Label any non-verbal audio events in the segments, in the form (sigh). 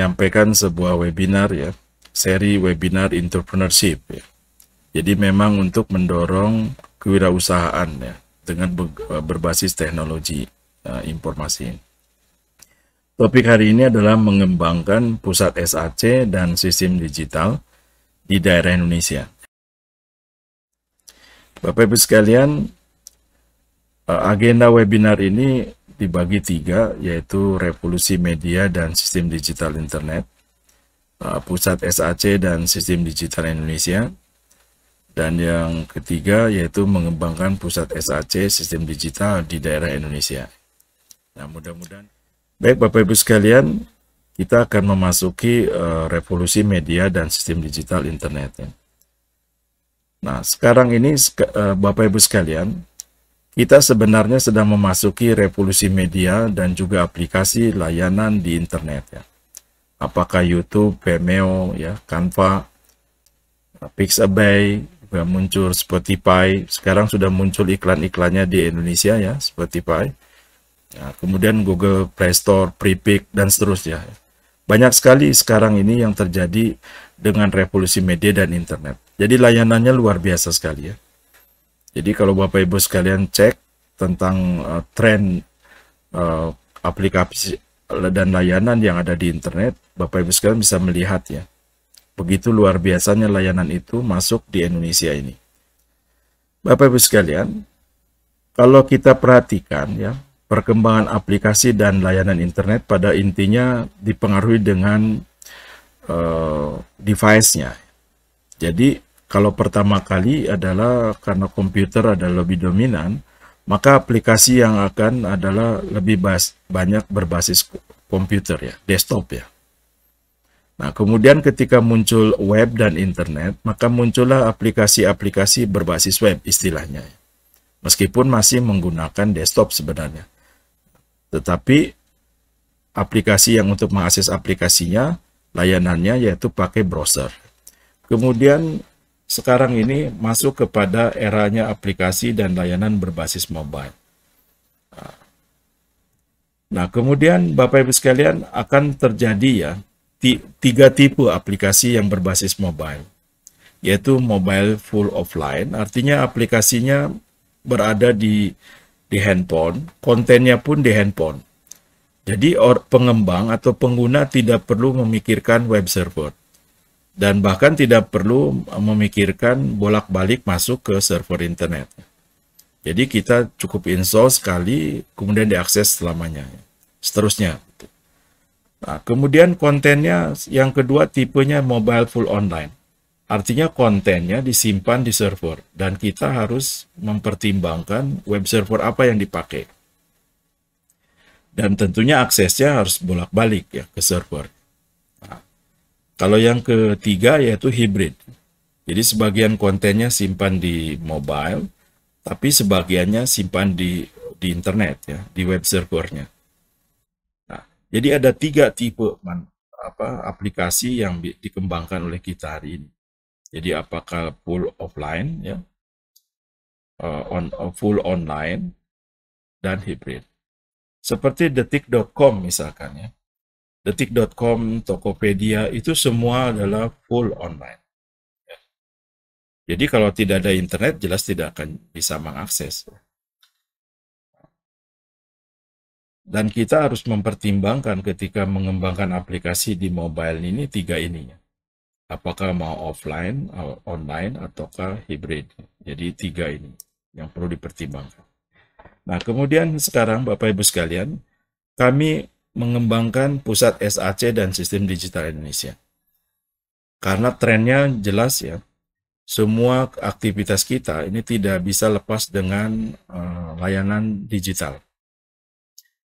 menyampaikan sebuah webinar ya, seri webinar entrepreneurship ya. Jadi memang untuk mendorong kewirausahaan ya dengan berbasis teknologi uh, informasi. Topik hari ini adalah mengembangkan pusat SAC dan sistem digital di daerah Indonesia. Bapak Ibu sekalian, eh, agenda webinar ini dibagi tiga, yaitu revolusi media dan sistem digital internet, uh, pusat SAC dan sistem digital Indonesia, dan yang ketiga yaitu mengembangkan pusat SAC sistem digital di daerah Indonesia. Nah, mudah-mudahan. Baik Bapak Ibu sekalian, kita akan memasuki uh, revolusi media dan sistem digital internet. Nah, sekarang ini uh, Bapak Ibu sekalian, kita sebenarnya sedang memasuki revolusi media dan juga aplikasi layanan di internet ya. Apakah YouTube, Vimeo, ya, Canva, Pixabay, juga muncul Spotify. Sekarang sudah muncul iklan-iklannya di Indonesia ya, Spotify. Ya, kemudian Google Play Store, Prepaid, dan seterusnya. Banyak sekali sekarang ini yang terjadi dengan revolusi media dan internet. Jadi layanannya luar biasa sekali ya. Jadi kalau Bapak Ibu sekalian cek tentang uh, tren uh, aplikasi dan layanan yang ada di internet, Bapak Ibu sekalian bisa melihat ya. Begitu luar biasanya layanan itu masuk di Indonesia ini. Bapak Ibu sekalian, kalau kita perhatikan ya, perkembangan aplikasi dan layanan internet pada intinya dipengaruhi dengan uh, device-nya. Jadi kalau pertama kali adalah karena komputer adalah lebih dominan, maka aplikasi yang akan adalah lebih bas, banyak berbasis komputer ya, desktop ya. Nah, kemudian ketika muncul web dan internet, maka muncullah aplikasi-aplikasi berbasis web istilahnya. Ya. Meskipun masih menggunakan desktop sebenarnya. Tetapi aplikasi yang untuk mengakses aplikasinya, layanannya yaitu pakai browser. Kemudian sekarang ini masuk kepada eranya aplikasi dan layanan berbasis mobile. Nah, kemudian Bapak Ibu sekalian akan terjadi ya tiga tipe aplikasi yang berbasis mobile, yaitu mobile full offline, artinya aplikasinya berada di di handphone, kontennya pun di handphone. Jadi or, pengembang atau pengguna tidak perlu memikirkan web server dan bahkan tidak perlu memikirkan bolak-balik masuk ke server internet. Jadi kita cukup install sekali, kemudian diakses selamanya. Seterusnya. Nah, kemudian kontennya yang kedua tipenya mobile full online. Artinya kontennya disimpan di server dan kita harus mempertimbangkan web server apa yang dipakai. Dan tentunya aksesnya harus bolak-balik ya ke server. Kalau yang ketiga yaitu hybrid. Jadi sebagian kontennya simpan di mobile, tapi sebagiannya simpan di di internet ya, di web servernya. Nah, jadi ada tiga tipe man, apa aplikasi yang dikembangkan oleh kita hari ini. Jadi apakah full offline ya, uh, on uh, full online dan hybrid. Seperti detik.com misalkan ya detik.com, Tokopedia itu semua adalah full online. Ya. Jadi kalau tidak ada internet jelas tidak akan bisa mengakses. Dan kita harus mempertimbangkan ketika mengembangkan aplikasi di mobile ini tiga ininya. Apakah mau offline, online, ataukah hybrid. Jadi tiga ini yang perlu dipertimbangkan. Nah kemudian sekarang Bapak Ibu sekalian, kami mengembangkan pusat SAC dan sistem digital Indonesia. Karena trennya jelas ya, semua aktivitas kita ini tidak bisa lepas dengan uh, layanan digital.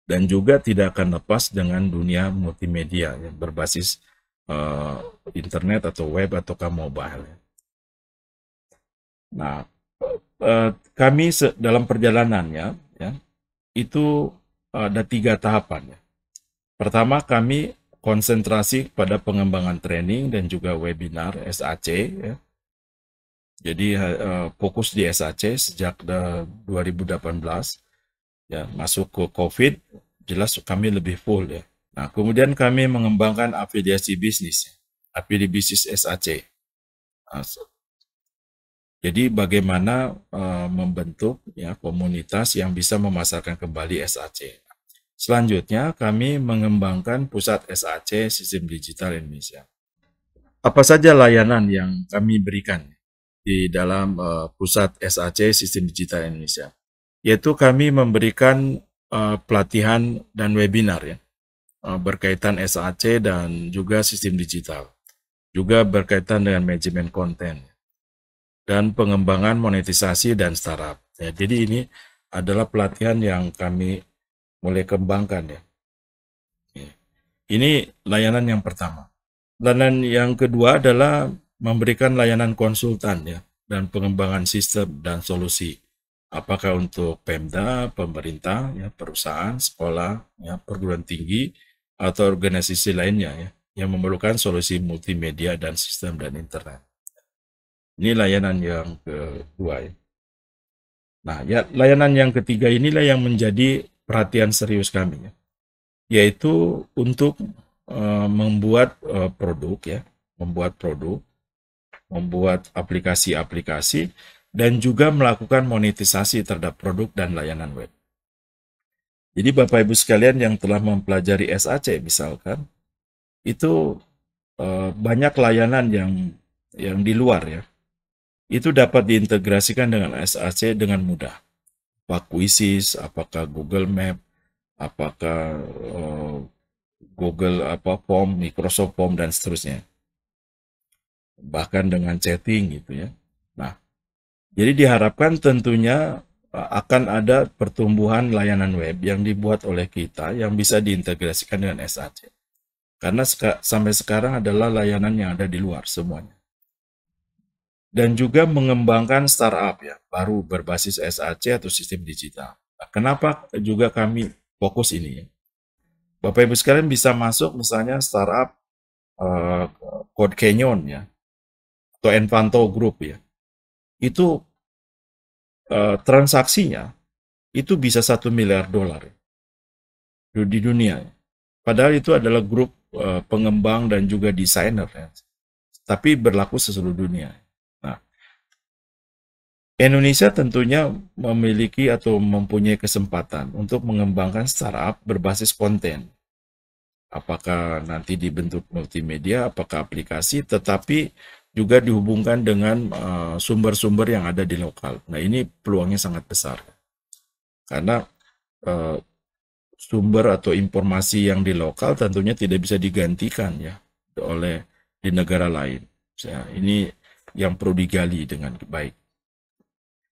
Dan juga tidak akan lepas dengan dunia multimedia yang berbasis uh, internet atau web atau mobile. Nah, uh, kami dalam perjalanannya ya, itu ada tiga tahapan ya Pertama, kami konsentrasi pada pengembangan training dan juga webinar SAC. Ya. Jadi uh, fokus di SAC sejak 2018, eh, ya masuk ke COVID, jelas kami lebih full ya. Nah, kemudian kami mengembangkan afiliasi bisnis, afiliasi bisnis SAC. Nah, jadi bagaimana uh, membentuk ya komunitas yang bisa memasarkan kembali SAC. Selanjutnya, kami mengembangkan pusat SAC Sistem Digital Indonesia. Apa saja layanan yang kami berikan di dalam uh, pusat SAC Sistem Digital Indonesia? Yaitu kami memberikan uh, pelatihan dan webinar ya uh, berkaitan SAC dan juga sistem digital, juga berkaitan dengan manajemen konten ya, dan pengembangan monetisasi dan startup. Ya, jadi ini adalah pelatihan yang kami mulai kembangkan ya. Iya. Ini layanan yang pertama. Layanan yang kedua adalah memberikan layanan konsultan ya dan pengembangan sistem dan solusi. Apakah untuk Pemda, pemerintah, ya, perusahaan, sekolah, ya, perguruan tinggi, atau organisasi lainnya ya, yang memerlukan solusi multimedia dan sistem dan internet. Ini layanan yang kedua ya. Nah, ya, layanan yang ketiga inilah yang menjadi perhatian serius kami, ya, yaitu untuk uh, membuat uh, produk ya, membuat produk, membuat aplikasi-aplikasi, dan juga melakukan monetisasi terhadap produk dan layanan web. Jadi Bapak Ibu sekalian yang telah mempelajari SAC misalkan, itu uh, banyak layanan yang yang di luar ya. Itu dapat diintegrasikan dengan SAC dengan mudah apa apakah Google Map, apakah uh, Google apa Form, Microsoft Form dan seterusnya. Bahkan dengan chatting gitu ya. Nah, jadi diharapkan tentunya eh, akan ada pertumbuhan layanan web yang dibuat oleh kita yang bisa diintegrasikan dengan SAC. Karena sampai sekarang adalah layanan yang ada di luar semuanya dan juga mengembangkan startup ya baru berbasis SAC atau sistem digital. Nah, kenapa juga kami fokus ini? Ya? Bapak Ibu sekalian bisa masuk misalnya startup uh, Code Canyon ya atau Envanto Group ya. Itu uh, transaksinya itu bisa satu miliar dolar ya, di dunia. Ya. Padahal itu adalah grup uh, pengembang dan juga desainer ya. Tapi berlaku seluruh dunia. Indonesia tentunya memiliki atau mempunyai kesempatan untuk mengembangkan startup berbasis konten. Apakah nanti dibentuk multimedia, apakah aplikasi, tetapi juga dihubungkan dengan eh, sumber-sumber uh, yang ada di lokal. Nah, ini peluangnya sangat besar. Karena uh, sumber atau informasi yang di lokal tentunya tidak bisa digantikan ya oleh di negara lain. Nah, ini yang perlu digali dengan baik.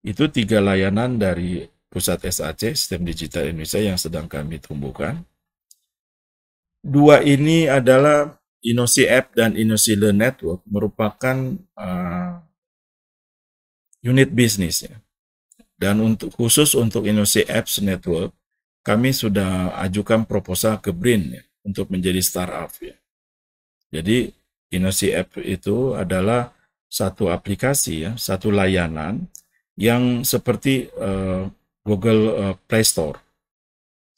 Itu tiga layanan dari Pusat SAC, Sistem Digital Indonesia yang sedang kami tumbuhkan. Dua ini adalah Inosi App dan Inosi Learn Network merupakan uh, unit bisnis ya. Dan untuk khusus untuk Inosi Apps Network, kami sudah ajukan proposal ke BRIN ya, untuk menjadi startup ya. Jadi Inosi App itu adalah satu aplikasi ya, satu layanan yang seperti uh, Google uh, Play Store.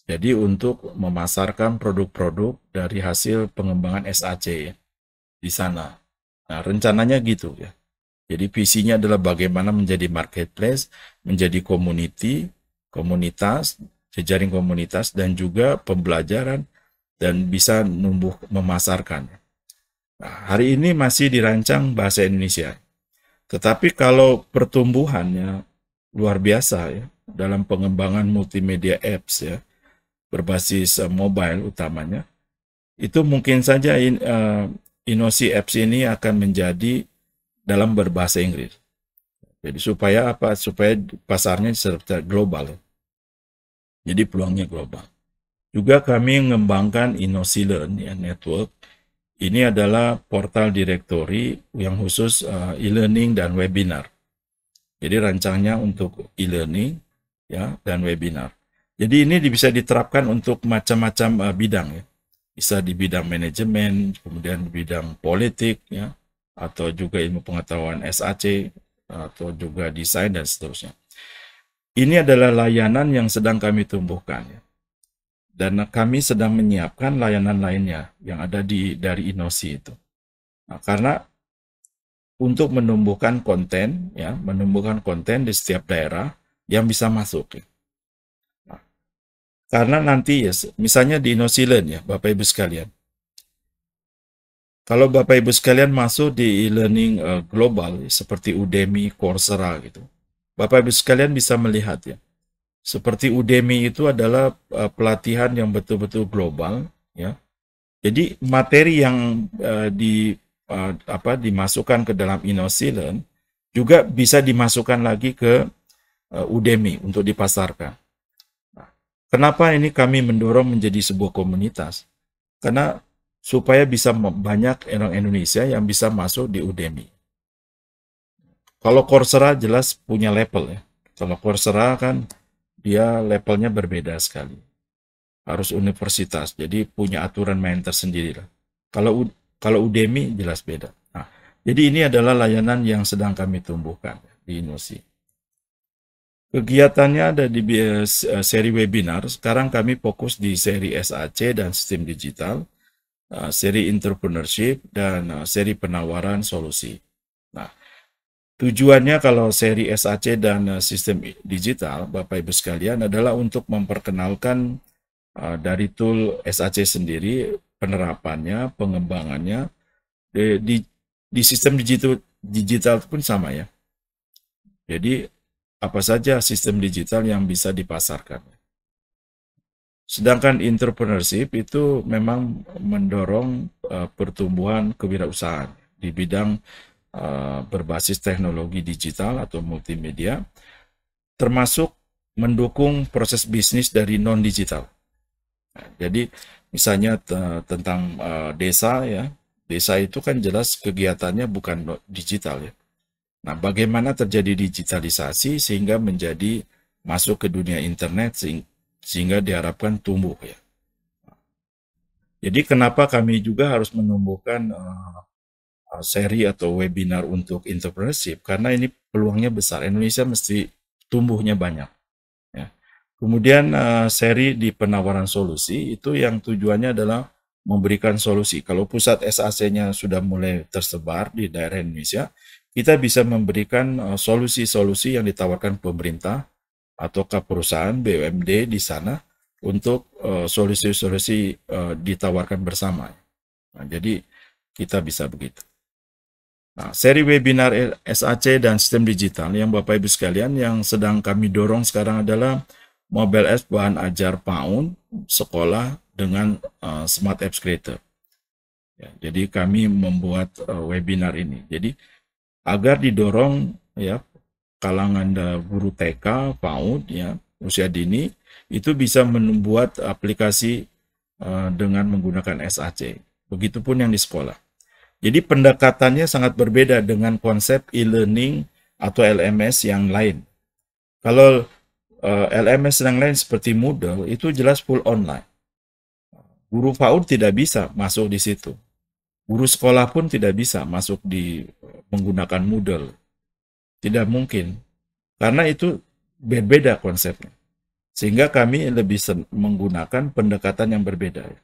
Jadi untuk memasarkan produk-produk dari hasil pengembangan SAC ya, di sana. Nah, rencananya gitu ya. Jadi visinya adalah bagaimana menjadi marketplace, menjadi community, komunitas, jejaring komunitas dan juga pembelajaran dan bisa numbuh memasarkan. Nah, hari ini masih dirancang bahasa Indonesia. Tetapi kalau pertumbuhannya luar biasa ya dalam pengembangan multimedia apps ya berbasis uh, mobile utamanya itu mungkin saja in, uh, Inosi apps ini akan menjadi dalam berbahasa Inggris. Jadi supaya apa? Supaya pasarnya secara global. Jadi peluangnya global. Juga kami mengembangkan Inosi Learn ya, network ini adalah portal direktori yang khusus eh, e-learning dan webinar. Jadi rancangnya untuk e-learning ya dan webinar. Jadi ini bisa diterapkan untuk macam-macam eh, bidang ya. Bisa di bidang manajemen, kemudian bidang politik ya, atau juga ilmu pengetahuan SAC atau juga desain dan seterusnya. Ini adalah layanan yang sedang kami tumbuhkan ya. Dan kami sedang menyiapkan layanan lainnya yang ada di dari Inosi itu. Nah, karena untuk menumbuhkan konten, ya, menumbuhkan konten di setiap daerah yang bisa masuk. Ya. Nah, karena nanti, ya, misalnya di Inosilen, ya, Bapak Ibu sekalian. Kalau Bapak Ibu sekalian masuk di e-learning uh, global seperti Udemy, Coursera gitu. Bapak Ibu sekalian bisa melihat ya seperti Udemy itu adalah uh, pelatihan yang betul-betul global ya. Jadi materi yang uh, di uh, apa dimasukkan ke dalam InnoSealant juga bisa dimasukkan lagi ke uh, Udemy untuk dipasarkan. Nah, kenapa ini kami mendorong menjadi sebuah komunitas? Karena supaya bisa banyak orang Indonesia yang bisa masuk di Udemy. Kalau Coursera jelas punya level ya. Kalau Coursera kan dia levelnya berbeda sekali. Harus universitas, jadi punya aturan main tersendiri lah. Kalau kalau Udemy jelas beda. Nah, jadi ini adalah layanan yang sedang kami tumbuhkan di Inusi. Kegiatannya ada di eh, seri webinar. Sekarang kami fokus di seri SAC dan sistem digital, eh, seri entrepreneurship, dan eh, seri penawaran solusi. Tujuannya kalau seri SAC dan eh, sistem digital, Bapak Ibu sekalian, adalah untuk memperkenalkan eh, dari tool SAC sendiri, penerapannya, pengembangannya, di, di, sistem digital, digital pun sama ya. Jadi apa saja sistem digital yang bisa dipasarkan. Sedangkan entrepreneurship itu memang mendorong eh, pertumbuhan kewirausahaan di bidang Eh, berbasis teknologi digital atau multimedia, termasuk mendukung proses bisnis dari non-digital. Nah, jadi misalnya tentang eh, desa ya, desa itu kan jelas kegiatannya bukan digital ya. Nah, bagaimana terjadi digitalisasi sehingga menjadi masuk ke dunia internet sehingga diharapkan tumbuh ya. Nah, jadi kenapa kami juga harus menumbuhkan uh, Uh, seri atau webinar untuk entrepreneurship karena ini peluangnya besar. Indonesia mesti tumbuhnya banyak. Ya. Kemudian uh, seri di penawaran solusi itu yang tujuannya adalah memberikan solusi. Kalau pusat SAC-nya sudah mulai tersebar di daerah Indonesia, kita bisa memberikan uh, solusi-solusi yang ditawarkan pemerintah atau ke perusahaan BUMD di sana untuk solusi-solusi uh, ditawarkan bersama. Nah, jadi kita bisa begitu. Nah, seri webinar SAC dan sistem digital yang Bapak Ibu sekalian yang sedang kami dorong sekarang adalah mobile apps bahan ajar PAUN sekolah dengan uh, smart apps creator. Ya, jadi kami membuat uh, webinar ini. Jadi agar didorong ya kalangan guru TK, PAUD ya usia dini itu bisa membuat aplikasi uh, dengan menggunakan SAC. Begitupun yang di sekolah. Jadi pendekatannya sangat berbeda dengan konsep e-learning atau LMS yang lain. Kalau eh, LMS yang lain seperti Moodle itu jelas full online. Guru PAUD tidak bisa masuk di situ. Guru sekolah pun tidak bisa masuk di eh, menggunakan Moodle. Tidak mungkin. Karena itu berbeda konsepnya. Sehingga kami lebih menggunakan pendekatan yang berbeda. Ya.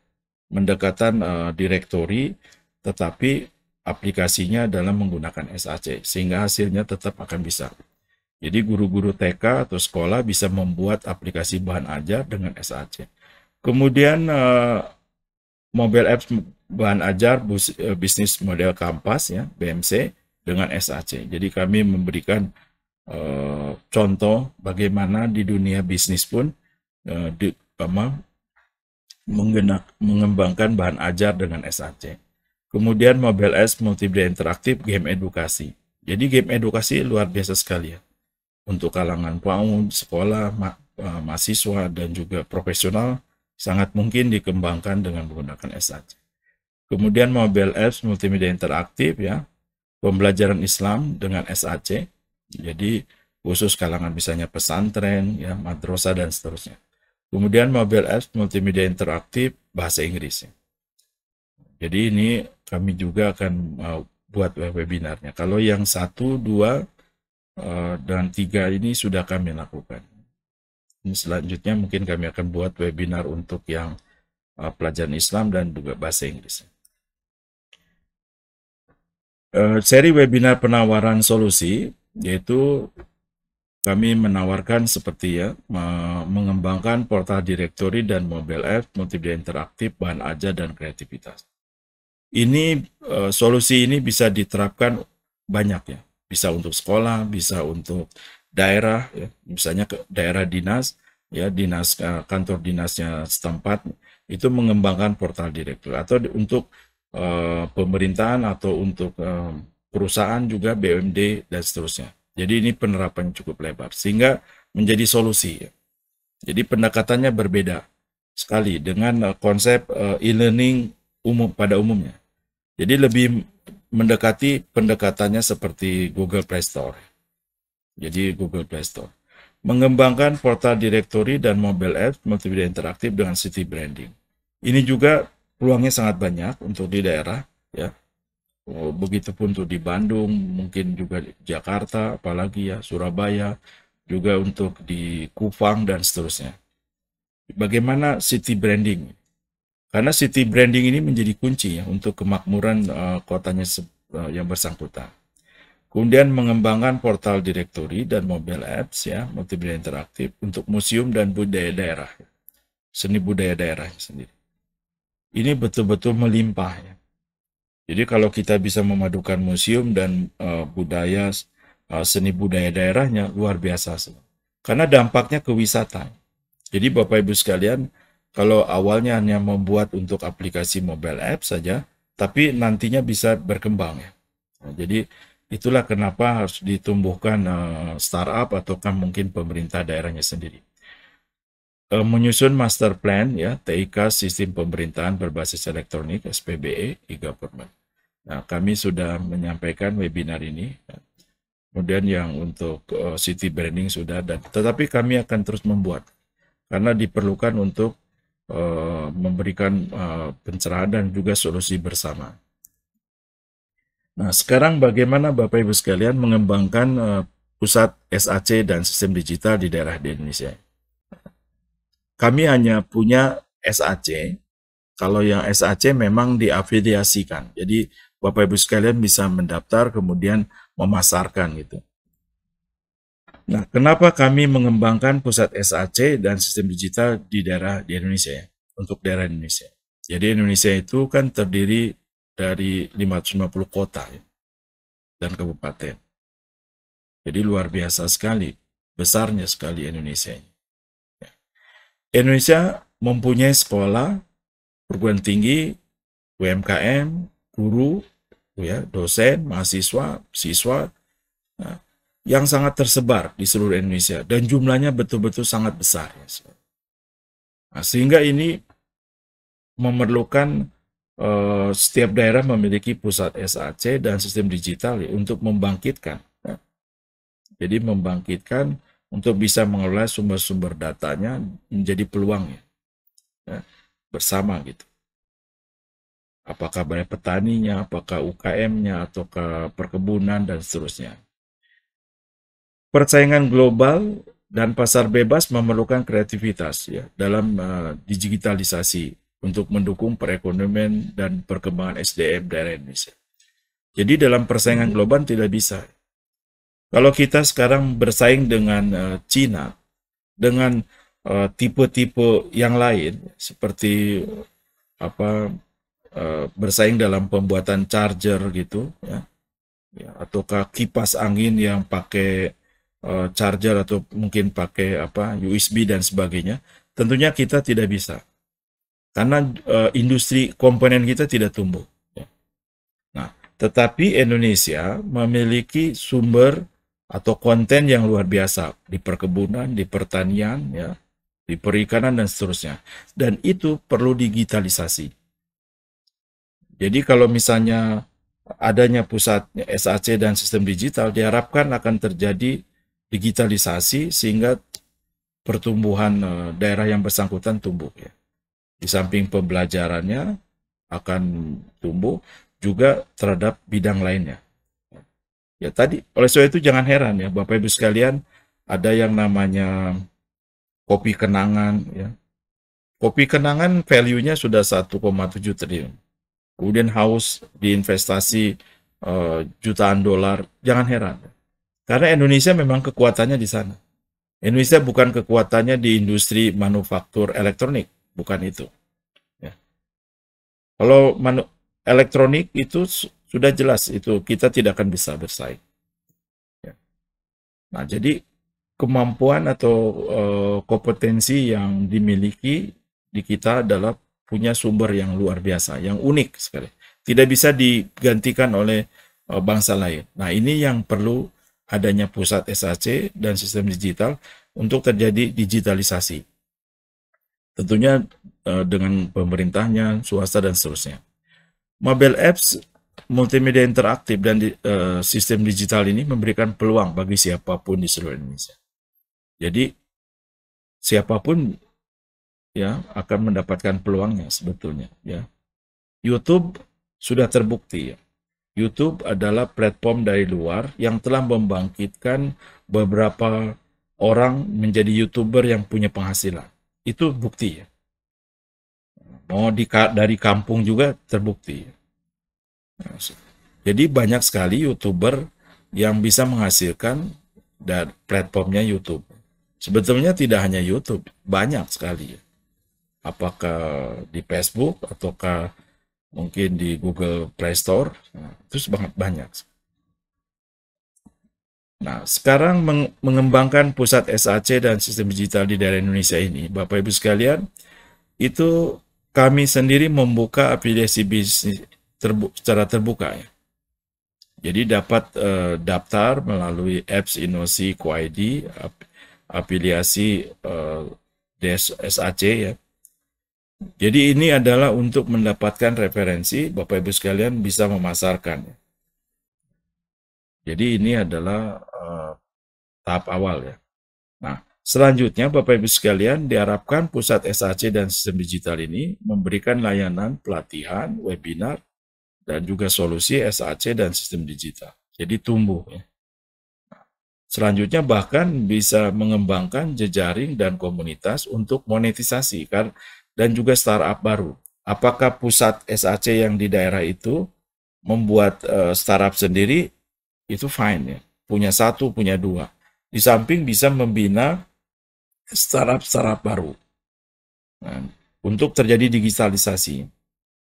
Pendekatan uh, direktori tetapi aplikasinya dalam menggunakan SAC, sehingga hasilnya tetap akan bisa. Jadi guru-guru TK atau sekolah bisa membuat aplikasi bahan ajar dengan SAC. Kemudian eh, mobile apps bahan ajar eh, bisnis model kampas ya BMC dengan SAC. Jadi kami memberikan eh, contoh bagaimana di dunia bisnis pun di, apa, mengembangkan bahan ajar dengan SAC. Kemudian Mobile Apps multimedia Interaktif Game Edukasi. Jadi game edukasi luar biasa sekali ya. Untuk kalangan PAUD, sekolah, ma e, mahasiswa, dan juga profesional sangat mungkin dikembangkan dengan menggunakan SAC. Kemudian Mobile Apps Multimedia Interaktif ya. Pembelajaran Islam dengan SAC. Jadi khusus kalangan misalnya pesantren, ya, madrasah, dan seterusnya. Kemudian Mobile Apps Multimedia Interaktif Bahasa Inggris. Ya. Jadi ini kami juga akan uh, buat webinarnya. Kalau yang satu, dua, uh, dan tiga ini sudah kami lakukan. Ini selanjutnya mungkin kami akan buat webinar untuk yang uh, pelajaran Islam dan juga bahasa Inggris. Uh, seri webinar penawaran solusi yaitu kami menawarkan seperti ya mengembangkan portal direktori dan mobile app multimedia interaktif bahan aja dan kreativitas ini uh, solusi ini bisa diterapkan banyak ya bisa untuk sekolah bisa untuk daerah ya misalnya ke daerah dinas ya dinas uh, kantor dinasnya setempat itu mengembangkan portal direktur atau di, untuk uh, pemerintahan atau untuk uh, perusahaan juga BMD dan seterusnya jadi ini penerapan cukup lebar sehingga menjadi solusi ya. jadi pendekatannya berbeda sekali dengan uh, konsep uh, e-learning umum pada umumnya jadi lebih mendekati pendekatannya seperti Google Play Store. Jadi Google Play Store. Mengembangkan portal directory dan mobile app multimedia interaktif dengan city branding. Ini juga peluangnya sangat banyak untuk di daerah ya. Oh, Begitupun untuk di Bandung, mungkin juga di Jakarta, apalagi ya Surabaya, juga untuk di Kupang dan seterusnya. Bagaimana city branding? Karena city branding ini menjadi kunci ya untuk kemakmuran uh, kotanya uh, yang bersangkutan. Kemudian mengembangkan portal direktori dan mobile apps ya, multimedia interaktif untuk museum dan budaya daerah. Seni budaya daerah sendiri. Ini betul-betul melimpah ya. Jadi kalau kita bisa memadukan museum dan uh, budaya uh, seni budaya daerahnya luar biasa. Karena dampaknya ke wisata. Jadi Bapak Ibu sekalian, kalau awalnya hanya membuat untuk aplikasi mobile app saja, tapi nantinya bisa berkembang ya. Nah, jadi itulah kenapa harus ditumbuhkan uh, startup ataukah mungkin pemerintah daerahnya sendiri. Uh, menyusun master plan ya TIK sistem pemerintahan berbasis elektronik SPBE e-government. Nah, kami sudah menyampaikan webinar ini. Kemudian yang untuk uh, city branding sudah ada, tetapi kami akan terus membuat karena diperlukan untuk Eh, memberikan eh, pencerahan dan juga solusi bersama. Nah, sekarang bagaimana Bapak Ibu sekalian mengembangkan eh, pusat SAC dan sistem digital di daerah di Indonesia? Kami hanya punya SAC. Kalau yang SAC memang diafiliasikan. Jadi Bapak Ibu sekalian bisa mendaftar kemudian memasarkan gitu. Nah, kenapa kami mengembangkan pusat SAC dan sistem digital di daerah di Indonesia ya? Untuk daerah Indonesia. Jadi Indonesia itu kan terdiri dari 550 kota ya, dan kabupaten. Jadi luar biasa sekali, besarnya sekali Indonesia. Ya. Indonesia mempunyai sekolah, perguruan tinggi, UMKM, guru, ya, dosen, mahasiswa, siswa, nah, yang sangat tersebar di seluruh Indonesia dan jumlahnya betul-betul sangat besar. Ya, nah, sehingga ini memerlukan uh, setiap daerah memiliki pusat SAC dan sistem digital ya, untuk membangkitkan. Ya. jadi membangkitkan untuk bisa mengelola sumber-sumber datanya menjadi peluang ya, ya bersama gitu. Apakah banyak petaninya, apakah UKM-nya, ataukah perkebunan dan seterusnya persaingan global dan pasar bebas memerlukan kreativitas ya dalam uh, digitalisasi untuk mendukung perekonomian dan perkembangan SDM daerah Indonesia. Jadi dalam persaingan hmm. global tidak bisa. Kalau kita sekarang bersaing dengan uh, Cina dengan eh, tipe-tipe uh, yang lain seperti apa uh, bersaing dalam pembuatan charger gitu ya, ya ataukah kipas angin yang pakai Eh, charger atau mungkin pakai apa USB dan sebagainya, tentunya kita tidak bisa karena uh, industri komponen kita tidak tumbuh. Ya. Nah, tetapi Indonesia memiliki sumber atau konten yang luar biasa di perkebunan, di pertanian, ya, di perikanan dan seterusnya. Dan itu perlu digitalisasi. Jadi kalau misalnya adanya pusat SAC dan sistem digital diharapkan akan terjadi digitalisasi sehingga pertumbuhan eh, daerah yang bersangkutan tumbuh ya. Di samping pembelajarannya akan tumbuh juga terhadap bidang lainnya. Ya tadi oleh sebab itu jangan heran ya Bapak Ibu sekalian ada yang namanya kopi kenangan ya. Kopi kenangan value-nya sudah 1,7 triliun. Kemudian house diinvestasi uh, jutaan dolar, jangan heran. Karena Indonesia memang kekuatannya di sana. Indonesia bukan kekuatannya di industri manufaktur elektronik, bukan itu. Ya. Kalau manu elektronik itu sudah jelas itu kita tidak akan bisa bersaing. Ya. Nah, jadi kemampuan atau uh, kompetensi yang dimiliki di kita adalah punya sumber yang luar biasa, yang unik sekali. Tidak bisa digantikan oleh uh, bangsa lain. Nah, ini yang perlu adanya pusat SAC dan sistem digital untuk terjadi digitalisasi. Tentunya eh, dengan pemerintahnya, swasta, dan seterusnya. Mobile apps, multimedia interaktif, dan eh, sistem digital ini memberikan peluang bagi siapapun di seluruh Indonesia. Jadi, siapapun ya akan mendapatkan peluangnya sebetulnya. ya YouTube sudah terbukti ya, YouTube adalah platform dari luar yang telah membangkitkan beberapa orang menjadi YouTuber yang punya penghasilan. Itu bukti ya. Mau di, dari kampung juga terbukti. Jadi banyak sekali YouTuber yang bisa menghasilkan dan platformnya YouTube. Sebetulnya tidak hanya YouTube, banyak sekali. Apakah di Facebook ataukah mungkin di Google Play Store, terus banget banyak. Nah, sekarang mengembangkan pusat SAC dan sistem digital di daerah Indonesia ini, Bapak Ibu sekalian, itu kami sendiri membuka afiliasi bisnis terbu secara terbuka ya. Jadi dapat uh, daftar melalui apps Inosi QID afiliasi uh, eh, DSAC ya jadi ini adalah untuk mendapatkan referensi, Bapak Ibu sekalian bisa memasarkan. Jadi ini adalah uh, tahap awal ya. Nah, selanjutnya Bapak Ibu sekalian diharapkan pusat SAC dan sistem digital ini memberikan layanan pelatihan, webinar, dan juga solusi SAC dan sistem digital. Jadi tumbuh ya. Selanjutnya bahkan bisa mengembangkan jejaring dan komunitas untuk monetisasi. Karena dan juga startup baru. Apakah pusat SAC yang di daerah itu membuat eh, startup sendiri itu fine ya. Punya satu, punya dua. Di samping bisa membina startup-startup baru. Nah, untuk terjadi digitalisasi.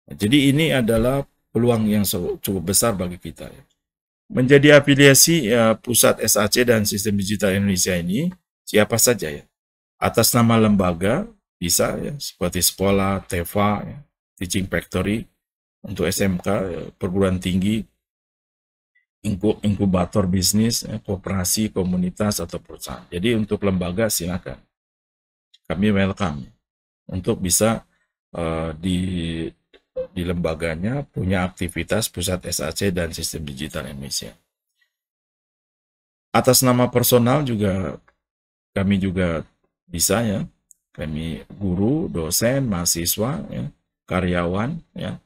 Nah, jadi ini adalah peluang yang cukup besar bagi kita. Ya. Menjadi afiliasi ya, pusat SAC dan sistem digital Indonesia ini siapa saja ya. Atas nama lembaga bisa ya seperti sekolah TEVA, ya, teaching factory untuk SMK ya, perguruan tinggi inkubator bisnis ya, kooperasi komunitas atau perusahaan jadi untuk lembaga silakan kami welcome untuk bisa uh, di di lembaganya punya aktivitas pusat SAC dan sistem digital Indonesia atas nama personal juga kami juga bisa ya kami guru, dosen, mahasiswa, ya, karyawan, ya,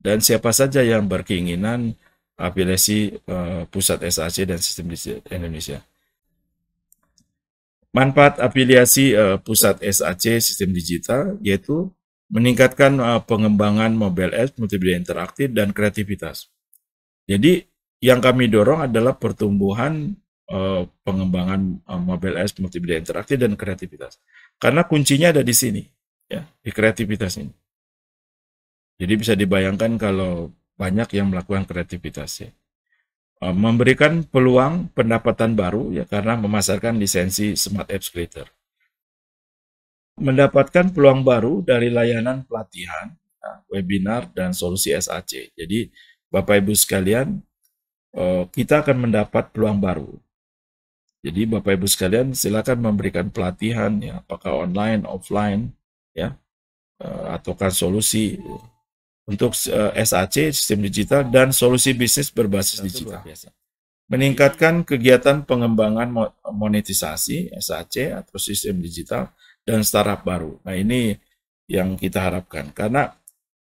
dan siapa saja yang berkeinginan afiliasi uh, pusat SAC dan sistem di Indonesia. Manfaat afiliasi uh, pusat SAC sistem digital yaitu meningkatkan uh, pengembangan mobile apps, multimedia interaktif, dan kreativitas. Jadi yang kami dorong adalah pertumbuhan uh, pengembangan uh, mobile apps, multimedia interaktif, dan kreativitas. Karena kuncinya ada di sini, ya, di kreativitas ini. Jadi bisa dibayangkan kalau banyak yang melakukan kreativitas ya. E, memberikan peluang pendapatan baru ya karena memasarkan lisensi Smart Apps Creator. Mendapatkan peluang baru dari layanan pelatihan, ya, webinar, dan solusi SAC. Jadi Bapak Ibu sekalian, e, kita akan mendapat peluang baru jadi Bapak Ibu sekalian silakan memberikan pelatihan ya apakah online, offline ya eh, ataukah solusi untuk eh, SAC sistem digital dan solusi bisnis berbasis digital. Meningkatkan kegiatan pengembangan monetisasi SAC atau sistem digital dan startup baru. Nah, ini yang kita harapkan karena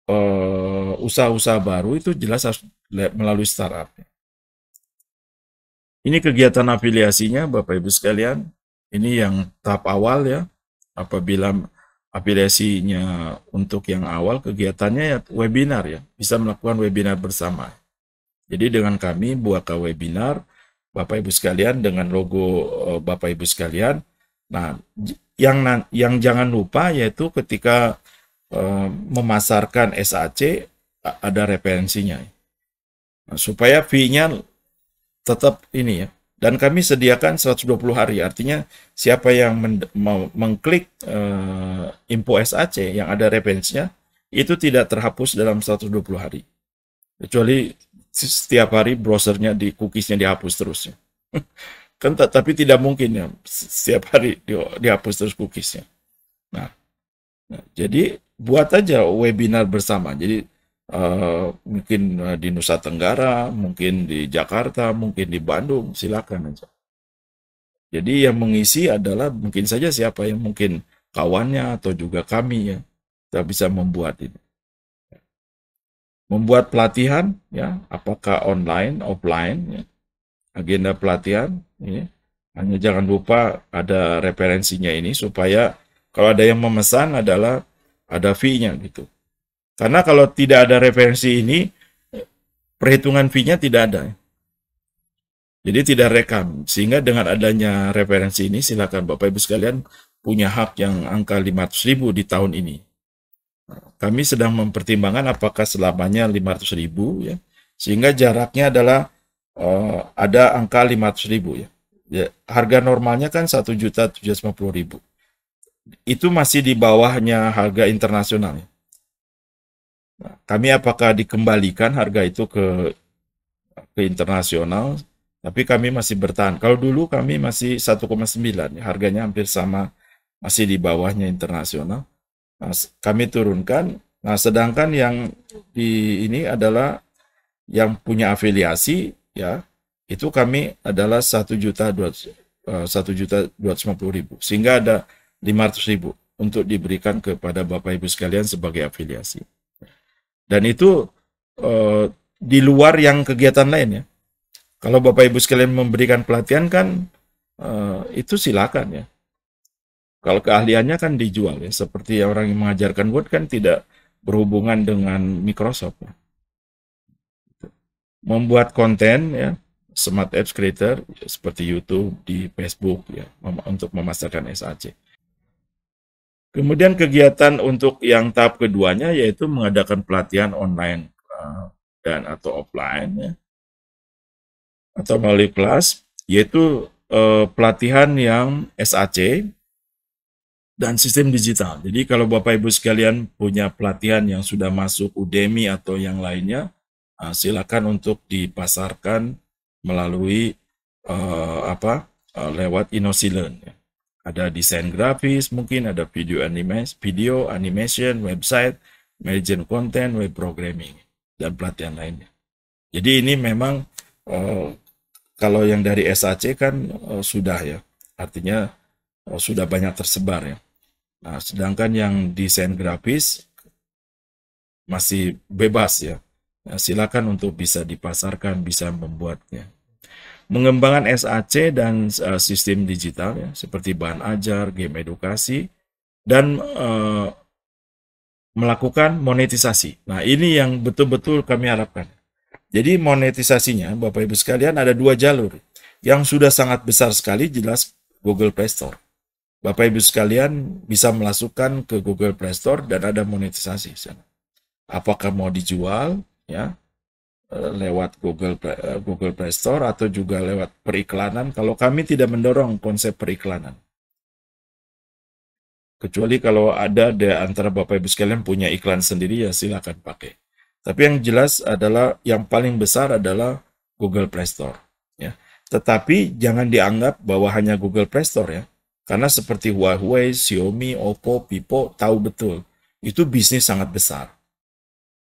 eh, usaha-usaha baru itu jelas harus melalui startup. Ya. Ini kegiatan afiliasinya Bapak Ibu sekalian. Ini yang tahap awal ya. Apabila afiliasinya untuk yang awal kegiatannya ya webinar ya. Bisa melakukan webinar bersama. Jadi dengan kami ke webinar Bapak Ibu sekalian dengan logo eh, Bapak Ibu sekalian. Nah, yang yang jangan lupa yaitu ketika eh, memasarkan SAC ada referensinya. Nah, supaya fee-nya tetap ini ya. Dan kami sediakan 120 hari, artinya siapa yang mengklik uh, info SAC yang ada referensinya, itu tidak terhapus dalam 120 hari. Kecuali setiap hari browsernya di cookiesnya dihapus terus. Ya. (laughs) kan tapi tidak mungkin ya setiap hari di, dihapus terus cookiesnya. Nah, nah, jadi buat aja webinar bersama. Jadi Uh, mungkin eh, di Nusa Tenggara, mungkin di Jakarta, mungkin di Bandung, silakan aja. Jadi yang mengisi adalah mungkin saja siapa yang mungkin kawannya atau juga kami ya, kita bisa membuat ini. Membuat pelatihan ya, apakah online, offline ya. Agenda pelatihan ya. Hanya jangan lupa ada referensinya ini supaya kalau ada yang memesan adalah ada fee-nya gitu. Karena kalau tidak ada referensi ini, perhitungan fee-nya tidak ada. Jadi tidak rekam. Sehingga dengan adanya referensi ini, silakan Bapak Ibu sekalian punya hak yang angka 500 ribu di tahun ini. Kami sedang mempertimbangkan apakah selamanya 500 ribu, ya. sehingga jaraknya adalah uh, ada angka 500 ribu. Ya. Ya, harga normalnya kan 1 juta Itu masih di bawahnya harga internasional. Ya. Kami apakah dikembalikan harga itu ke ke internasional, tapi kami masih bertahan. Kalau dulu kami masih 1,9, harganya hampir sama, masih di bawahnya internasional. Nah, kami turunkan. Nah, sedangkan yang di ini adalah yang punya afiliasi, ya, itu kami adalah satu juta dua eh, satu juta dua ribu, sehingga ada ratus ribu untuk diberikan kepada bapak ibu sekalian sebagai afiliasi. Dan itu uh, di luar yang kegiatan lain ya. Kalau Bapak Ibu sekalian memberikan pelatihan kan uh, itu silakan ya. Kalau keahliannya kan dijual ya. Seperti orang yang mengajarkan Word kan tidak berhubungan dengan Microsoft. Ya. Membuat konten ya, smart apps creator seperti YouTube, di Facebook ya, untuk memasarkan SAC. Kemudian kegiatan untuk yang tahap keduanya yaitu mengadakan pelatihan online eh, dan atau offline ya. atau melalui kelas yaitu eh, pelatihan yang SAC dan sistem digital. Jadi kalau Bapak Ibu sekalian punya pelatihan yang sudah masuk Udemy atau yang lainnya, eh, silakan untuk dipasarkan melalui eh, apa eh, lewat InnoSilen Ya. Ada desain grafis, mungkin ada video animasi, video animation, website, manajemen konten, web programming, dan pelatihan lainnya. Jadi ini memang uh, kalau yang dari SAC kan uh, sudah ya, artinya uh, sudah banyak tersebar ya. Nah, sedangkan yang desain grafis masih bebas ya. Nah, silakan untuk bisa dipasarkan, bisa membuatnya mengembangkan SAC dan uh, sistem digital ya, seperti bahan ajar, game edukasi, dan uh, melakukan monetisasi. Nah ini yang betul-betul kami harapkan. Jadi monetisasinya, Bapak Ibu sekalian ada dua jalur yang sudah sangat besar sekali jelas Google Play Store. Bapak Ibu sekalian bisa melasukkan ke Google Play Store dan ada monetisasi Apakah mau dijual ya Eh, lewat Google Play, eh, Google Play Store atau juga lewat periklanan kalau kami tidak mendorong konsep periklanan. Kecuali kalau ada di antara Bapak Ibu sekalian punya iklan sendiri ya silakan pakai. Tapi yang jelas adalah yang paling besar adalah Google Play Store ya. Tetapi jangan dianggap bahwa hanya Google Play Store ya. Karena seperti Huawei, Xiaomi, Oppo, Vivo tahu betul itu bisnis sangat besar.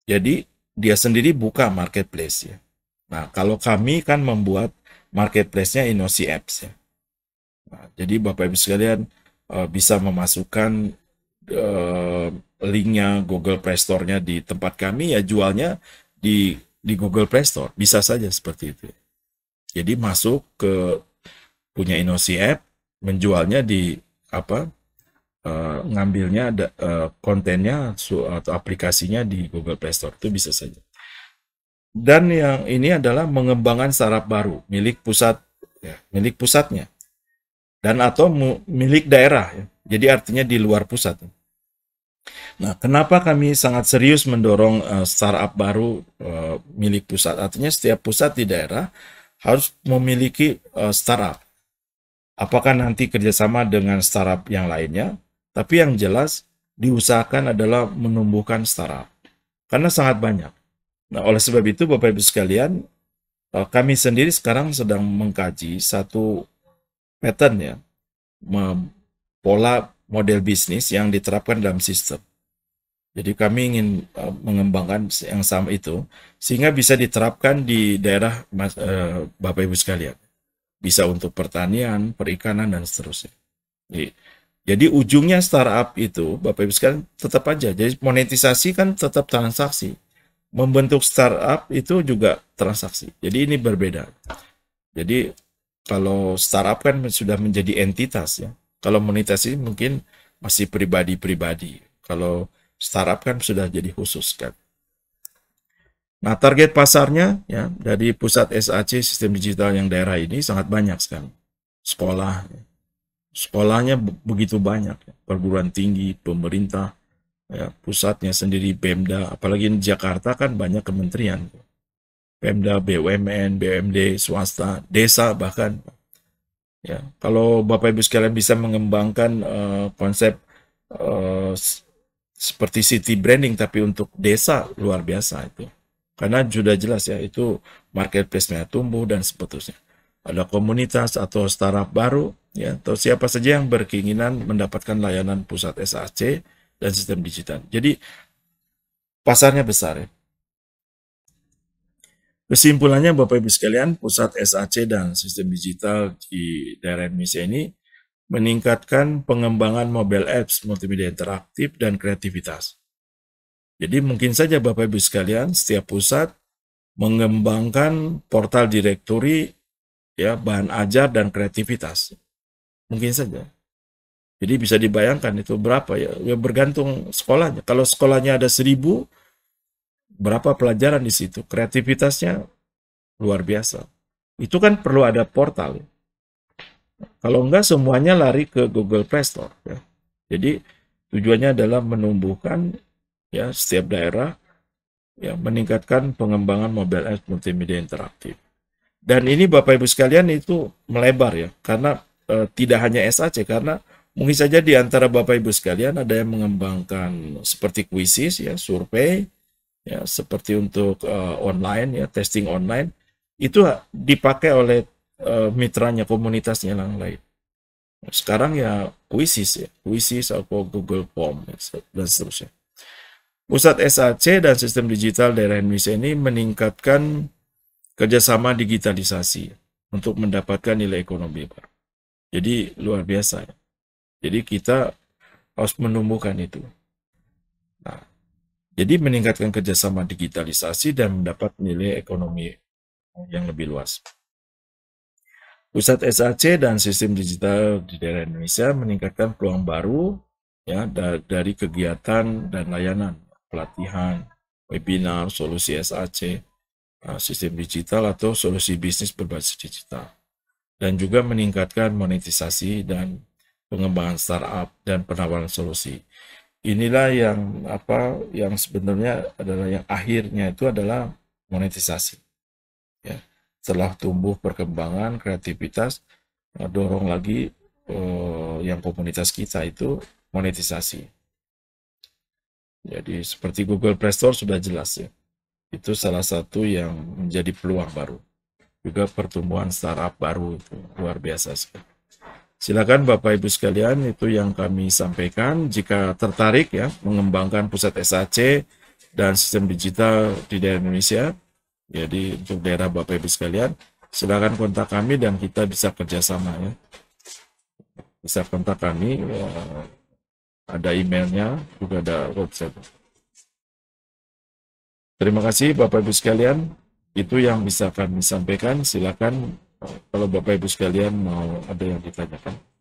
Jadi dia sendiri buka marketplace ya. Nah, kalau kami kan membuat marketplace-nya Inosi Apps ya. Nah, jadi Bapak Ibu sekalian uh, bisa memasukkan uh, linknya Google Play Store-nya di tempat kami ya jualnya di di Google Play Store. Bisa saja seperti itu. Jadi masuk ke punya Inosi App, menjualnya di apa? uh, ngambilnya ada uh, kontennya su, atau aplikasinya di Google Play Store itu bisa saja. Dan yang ini adalah mengembangkan startup baru milik pusat ya, milik pusatnya dan atau milik daerah ya. Jadi artinya di luar pusat. Nah, kenapa kami sangat serius mendorong uh, eh, startup baru uh, milik pusat? Artinya setiap pusat di daerah harus memiliki uh, startup. Apakah nanti kerjasama dengan startup yang lainnya? Tapi yang jelas diusahakan adalah menumbuhkan startup. Karena sangat banyak. Nah, oleh sebab itu Bapak Ibu sekalian, eh, kami sendiri sekarang sedang mengkaji satu pattern ya, pola model bisnis yang diterapkan dalam sistem. Jadi kami ingin eh, mengembangkan yang sama itu sehingga bisa diterapkan di daerah eh, Bapak Ibu sekalian. Bisa untuk pertanian, perikanan dan seterusnya. Jadi, jadi ujungnya startup itu, Bapak Ibu sekalian, tetap aja. Jadi monetisasi kan tetap transaksi. Membentuk startup itu juga transaksi. Jadi ini berbeda. Jadi kalau startup kan sudah menjadi entitas ya. Kalau monetisasi mungkin masih pribadi-pribadi. Kalau startup kan sudah jadi khusus kan. Nah, target pasarnya ya dari pusat SAC sistem digital yang daerah ini sangat banyak sekali. Sekolah, sekolahnya begitu banyak perguruan tinggi pemerintah ya, pusatnya sendiri Pemda apalagi di Jakarta kan banyak kementerian Pemda BUMN BUMD swasta desa bahkan ya kalau Bapak Ibu sekalian bisa mengembangkan uh, konsep uh, seperti city branding tapi untuk desa luar biasa itu karena sudah jelas ya itu marketplace-nya tumbuh dan seterusnya ada komunitas atau startup baru, ya, atau siapa saja yang berkeinginan mendapatkan layanan pusat SAC dan sistem digital. Jadi pasarnya besar ya. Kesimpulannya Bapak Ibu sekalian, pusat SAC dan sistem digital di daerah Indonesia ini meningkatkan pengembangan mobile apps, multimedia interaktif, dan kreativitas. Jadi mungkin saja Bapak Ibu sekalian, setiap pusat mengembangkan portal direktori ya bahan ajar dan kreativitas. Mungkin saja. Jadi bisa dibayangkan itu berapa ya, ya bergantung sekolahnya. Kalau sekolahnya ada seribu, berapa pelajaran di situ? Kreativitasnya luar biasa. Itu kan perlu ada portal. Kalau enggak semuanya lari ke Google Play Store. Ya. Jadi tujuannya adalah menumbuhkan ya setiap daerah ya meningkatkan pengembangan mobile apps multimedia interaktif. Dan ini Bapak Ibu sekalian itu melebar ya, karena e, tidak hanya SAC, karena mungkin saja di antara Bapak Ibu sekalian ada yang mengembangkan seperti kuisis ya, survei, ya seperti untuk e, online ya, testing online, itu dipakai oleh e, mitranya komunitasnya yang lain. Sekarang ya kuisis ya, kuisis atau Google Form ya, dan seterusnya. Pusat SAC dan sistem digital daerah Indonesia ini meningkatkan kerjasama digitalisasi untuk mendapatkan nilai ekonomi Pak. Jadi luar biasa. Ya. Jadi kita harus menumbuhkan itu. Nah, jadi meningkatkan kerjasama digitalisasi dan mendapat nilai ekonomi yang lebih luas. Pusat SAC dan sistem digital di daerah Indonesia meningkatkan peluang baru ya dari kegiatan dan layanan pelatihan, webinar, solusi SAC, Eh, sistem digital atau solusi bisnis berbasis digital. Dan juga meningkatkan monetisasi dan pengembangan startup dan penawaran solusi. Inilah yang apa yang sebenarnya adalah yang akhirnya itu adalah monetisasi. Ya. Setelah tumbuh perkembangan kreativitas eh, dorong lagi eh, yang komunitas kita itu monetisasi. Jadi seperti Google Play Store sudah jelas ya itu salah satu yang menjadi peluang baru juga pertumbuhan startup baru itu luar biasa sekali. Silakan Bapak Ibu sekalian itu yang kami sampaikan jika tertarik ya mengembangkan pusat SAC dan sistem digital di daerah Indonesia. Jadi untuk daerah Bapak Ibu sekalian silakan kontak kami dan kita bisa kerjasama ya. Bisa kontak kami eh, ada emailnya juga ada website. Terima kasih Bapak Ibu sekalian. Itu yang bisa kami sampaikan. Silakan eh, kalau Bapak Ibu sekalian mau ada yang ditanyakan.